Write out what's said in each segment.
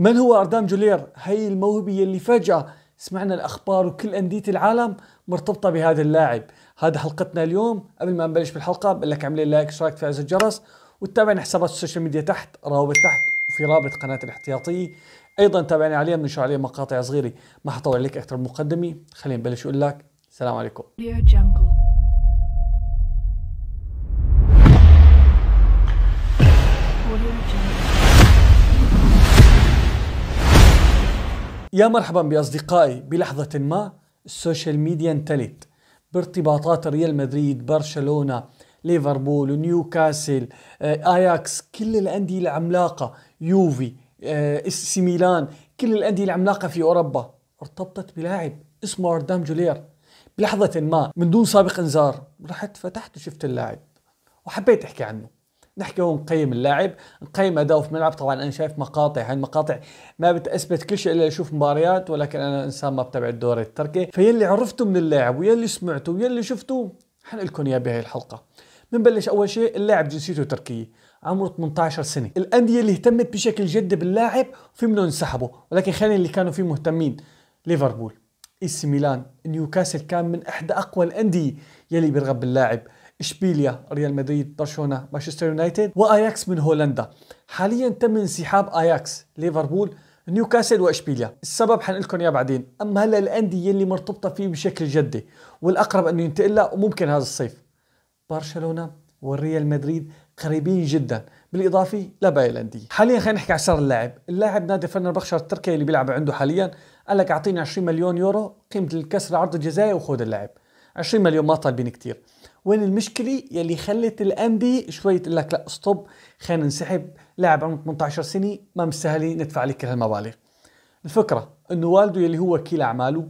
من هو أردام جولير؟ هي الموهبة اللي فجأة سمعنا الأخبار وكل أندية العالم مرتبطة بهذا اللاعب هذا حلقتنا اليوم قبل ما نبلش بالحلقة بقول لك اعمل لايك اشتراك في الجرس وتابعنا حسابات السوشيال ميديا تحت رابط تحت وفي رابط قناة الاحتياطية أيضا تابعني عليها بنشر عليها مقاطع صغيرة ما حطول عليك أكثر مقدمة خلينا نبلش أقول لك السلام عليكم يا مرحبا بأصدقائي بلحظة ما السوشيال ميديا انتلت بارتباطات ريال مدريد برشلونة ليفربول نيوكاسل آه، اياكس كل الانديه العملاقه يوفي آه، سي ميلان كل الانديه العملاقه في اوروبا ارتبطت بلاعب اسمه اردام جولير بلحظه ما من دون سابق انذار رحت فتحت وشفت اللاعب وحبيت احكي عنه نحكي ونقيم اللاعب نقيم اداؤه في الملعب طبعا انا شايف مقاطع هاي المقاطع ما بتثبت كل شيء الا اشوف مباريات ولكن انا انسان ما بتابع الدوري التركي فيلي عرفته من اللاعب ويلي سمعته ويلي شفته حنقلكم اياه بهي الحلقه بنبلش اول شيء اللاعب جنسيته تركيه عمره 18 سنه الانديه اللي اهتمت بشكل جدي باللاعب في منهم انسحبوا ولكن خلينا اللي كانوا فيه مهتمين ليفربول اي سي ميلان نيوكاسل كان من احدى اقوى الانديه يلي بيرغب باللاعب اشبيليا ريال مدريد برشلونه مانشستر يونايتد واياكس من هولندا حاليا تم انسحاب اياكس ليفربول نيوكاسل واشبيليا السبب حنقول لكم اياه بعدين اما هلا الانديه اللي مرتبطه فيه بشكل جدي والاقرب انه ينتقل لها وممكن هذا الصيف برشلونه والريال مدريد قريبين جدا بالاضافه لباقي الانديه حاليا خلينا نحكي على سعر اللاعب اللاعب نادي فنربخشة التركي اللي بيلعب عنده حاليا قال لك اعطيني 20 مليون يورو قيمه الكسر عرض الجزائي وخذ اللاعب 20 مليون ما طالبين كثير وين المشكله يلي خلت الانديه شوي تقول لك لا ستوب خلينا ننسحب لاعب عمره 18 سنه ما مستاهلين ندفع عليه كل هالمبالغ الفكره انه والده يلي هو وكيل اعماله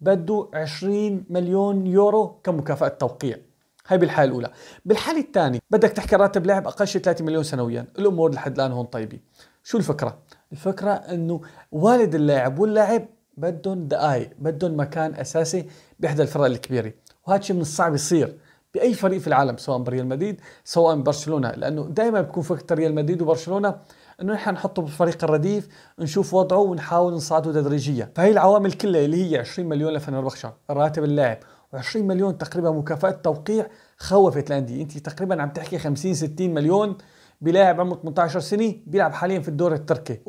بده 20 مليون يورو كمكافاه توقيع هاي بالحالة الأولى، بالحالة الثانية بدك تحكي راتب لاعب أقل شيء 3 مليون سنويا، الأمور لحد الآن هون طيبة. شو الفكرة؟ الفكرة إنه والد اللاعب واللاعب بدهم دقائق، بدهم مكان أساسي بإحدى الفرق الكبيرة، وهذا شيء من الصعب يصير، باي فريق في العالم سواء بريال مدريد سواء برشلونه لانه دائما بتكون فكره ريال مدريد وبرشلونه انه نحن نحطه بالفريق الرديف نشوف وضعه ونحاول نصعده تدريجيا فهي العوامل كلها اللي هي 20 مليون لفنربخشة راتب اللاعب و20 مليون تقريبا مكافاه توقيع خوفت الانديه انت تقريبا عم تحكي 50 60 مليون بلاعب عمره 18 سنه بيلعب حاليا في الدوري التركي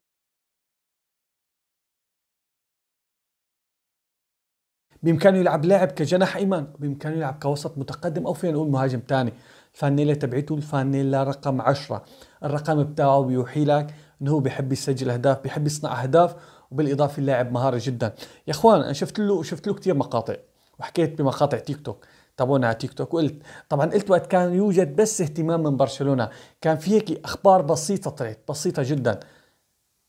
بامكانه يلعب لاعب كجناح ايمن بامكانه يلعب كوسط متقدم او فينا نقول مهاجم ثاني الفانيلا تبعته الفانيلا رقم 10 الرقم بتاعه بيوحي لك انه هو بيحب يسجل اهداف بيحب يصنع اهداف وبالاضافه اللاعب مهاري جدا يا اخوان انا شفت له شفت له كثير مقاطع وحكيت بمقاطع تيك توك تابعونا على تيك توك وقلت طبعا قلت وقت كان يوجد بس اهتمام من برشلونه كان في هيك اخبار بسيطه طلعت بسيطه جدا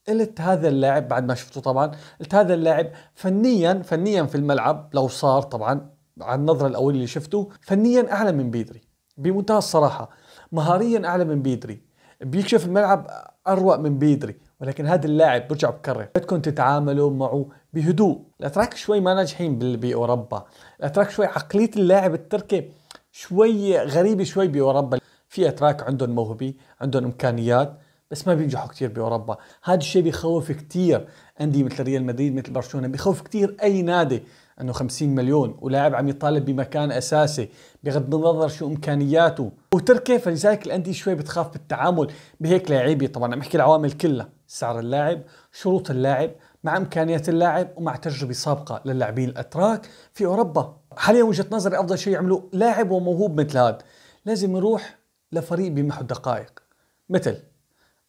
قلت هذا اللاعب بعد ما شفته طبعا قلت هذا اللاعب فنيا فنيا في الملعب لو صار طبعا على النظرة الأولية اللي شفته فنيا أعلى من بيدري بمنتهى الصراحة مهاريا أعلى من بيدري بيكشف الملعب أروع من بيدري ولكن هذا اللاعب برجع بكرر بدكم تتعاملوا معه بهدوء الأتراك شوي ما ناجحين بأوروبا الأتراك شوي عقلية اللاعب التركي شوي غريبة شوي بأوروبا في أتراك عندهم موهبة عندهم إمكانيات بس ما بينجحوا كثير باوروبا، هذا الشيء بخوف كثير انديه مثل ريال مدريد مثل برشلونه، بخوف كثير اي نادي انه 50 مليون ولاعب عم يطالب بمكان اساسي بغض النظر شو امكانياته وتركي فلذلك الانديه شوي بتخاف بالتعامل بهيك لعيبه طبعا عم احكي العوامل كلها سعر اللاعب، شروط اللاعب، مع امكانيات اللاعب ومع تجربه سابقه للاعبين الاتراك في اوروبا، حاليا وجهه نظري افضل شيء يعملوا لاعب وموهوب مثل هذا، لازم يروح لفريق بمحو دقائق مثل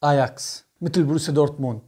اياكس مثل بروسيا دورتموند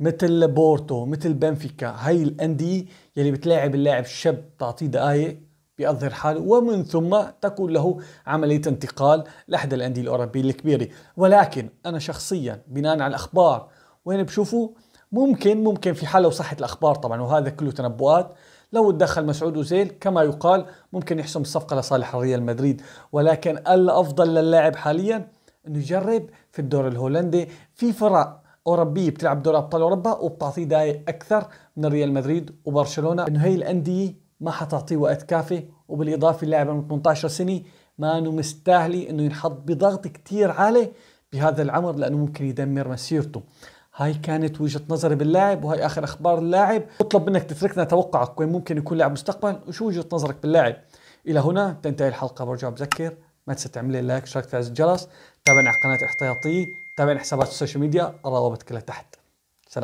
مثل بورتو مثل بنفيكا هاي الانديه يلي بتلاعب اللاعب الشاب تعطيه دقائق بيأظهر حاله ومن ثم تكون له عملية انتقال لأحد الأندية الأوروبية الكبيرة ولكن أنا شخصيا بناء على الأخبار وين بشوفه ممكن ممكن في حال لو صحت الأخبار طبعا وهذا كله تنبؤات لو تدخل مسعود وزيل كما يقال ممكن يحسم الصفقة لصالح ريال مدريد ولكن الأفضل للاعب حاليا نجرب في الدور الهولندي في فرق اوروبيه بتلعب دور ابطال اوروبا وبتعطيه داعي اكثر من ريال مدريد وبرشلونه انه هي الانديه ما حتعطيه وقت كافي وبالاضافه اللاعب من 18 سنه ما انه مستاهلي انه ينحط بضغط كثير عالي بهذا العمر لانه ممكن يدمر مسيرته هاي كانت وجهة نظري باللاعب وهي آخر أخبار اللاعب أطلب منك تتركنا توقعك وين ممكن يكون لاعب مستقبل وشو وجهة نظرك باللاعب إلى هنا تنتهي الحلقة برجع بذكر ما تنسى تعمل لي لايك وشارك في الجرس تابعنا على قناه احتياطي تابعنا حسابات السوشيال ميديا الروابط كلها تحت